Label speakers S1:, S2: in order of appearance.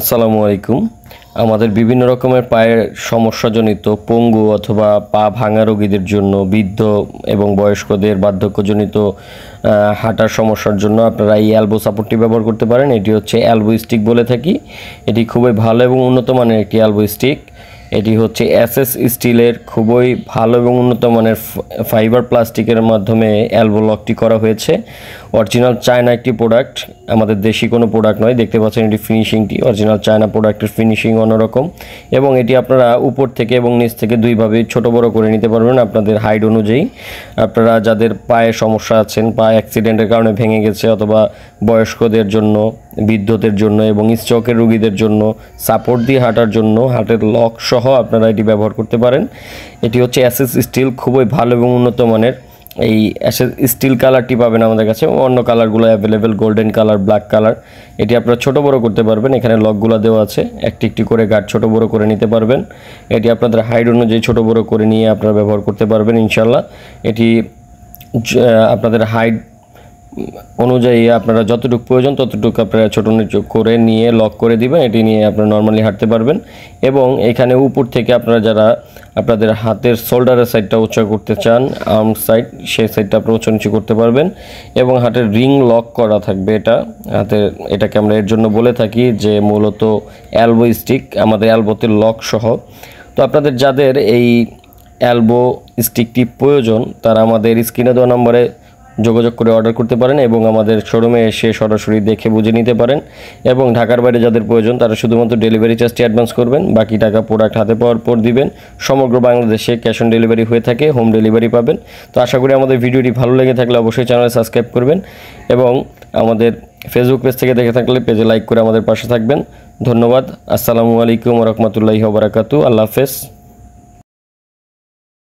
S1: আসসালামু আলাইকুম আমাদের বিভিন্ন রকমের পায়ের সমস্যাজনিত পঙ্গু অথবা পা ভাঙা রোগীদের জন্য বৃদ্ধ এবং বয়স্কদের বার্ধক্যজনিত হাঁটার সমস্যার জন্য আপনারা এই অ্যালবো সাপোর্টটি ব্যবহার করতে পারেন এটি হচ্ছে অ্যালবো স্টিক বলে থাকি এটি খুবই ভালো এবং উন্নত মানের একটি অ্যালবো স্টিক এটি হচ্ছে অ্যাসেস স্টিলের খুবই ভালো এবং উন্নত মানের ফাইবার প্লাস্টিকের মাধ্যমে অ্যালবো লকটি করা হয়েছে অরিজিনাল চায়না একটি প্রোডাক্ট আমাদের দেশি কোনো প্রোডাক্ট নয় দেখতে পাচ্ছেন এটি ফিনিশিংটি অরিজিনাল চায়না প্রোডাক্টের ফিনিশিং অন্যরকম এবং এটি আপনারা উপর থেকে এবং নিচ থেকে দুইভাবে ছোট বড় করে নিতে পারবেন আপনাদের হাইট অনুযায়ী আপনারা যাদের পায়ে সমস্যা আছেন পা অ্যাক্সিডেন্টের কারণে ভেঙে গেছে অথবা বয়স্কদের জন্য বিদ্যুতের জন্য এবং স্ট্রোকের রুগীদের জন্য সাপোর্ট দিয়ে হাঁটার জন্য হাটের লক সহ সহ আপনারা এটি ব্যবহার করতে পারেন এটি হচ্ছে অ্যাসেস স্টিল খুবই ভালো এবং উন্নত মানের এই অ্যাসেস স্টিল কালারটি পাবেন আমাদের কাছে অন্য কালারগুলো available golden colour black colour এটি আপনারা ছোট বড় করতে পারবেন এখানে লকগুলো দেওয়া আছে একটি একটি করে গার্ড ছোট বড় করে নিতে পারবেন এটি আপনাদের হাইট অনুযায়ী ছোট বড় করে নিয়ে আপনারা ব্যবহার করতে পারবেন ইনশাল্লাহ এটি আপনাদের হাইট অনুযায়ী আপনারা যতটুকু প্রয়োজন ততটুকু আপনারা ছোটো নিচু করে নিয়ে লক করে দিবেন এটি নিয়ে আপনারা নর্মালি হাঁটতে পারবেন এবং এখানে উপর থেকে আপনারা যারা আপনাদের হাতের শোল্ডারের সাইডটা উঁচা করতে চান আর্ম সাইড সেই সাইডটা আপনারা উঁচু নিচু করতে পারবেন এবং হাতের রিং লক করা থাকবে এটা হাতের এটাকে আমরা এর জন্য বলে থাকি যে মূলত অ্যালবো স্টিক আমাদের অ্যালবোতে লক সহ তো আপনাদের যাদের এই অ্যালবো স্টিকটি প্রয়োজন তারা আমাদের স্ক্রিনে দেওয়া নম্বরে যোগাযোগ করে অর্ডার করতে পারেন এবং আমাদের শোরুমে এসে সরাসরি দেখে বুঝে নিতে পারেন এবং ঢাকার বাইরে যাদের প্রয়োজন তারা শুধুমাত্র ডেলিভারি চার্জটি অ্যাডভান্স করবেন বাকি টাকা প্রোডাক্ট হাতে পাওয়ার পর দিবেন সমগ্র বাংলাদেশে ক্যাশ অন ডেলিভারি হয়ে থাকে হোম ডেলিভারি পাবেন তো আশা করি আমাদের ভিডিওটি ভালো লেগে থাকলে অবশ্যই চ্যানেল সাবস্ক্রাইব করবেন এবং আমাদের ফেসবুক পেজ থেকে দেখে থাকলে পেজে লাইক করে আমাদের পাশে থাকবেন ধন্যবাদ আসসালামু আলাইকুম রহমতুল্লাহি বারাকাতু আল্লাহ হাফেজ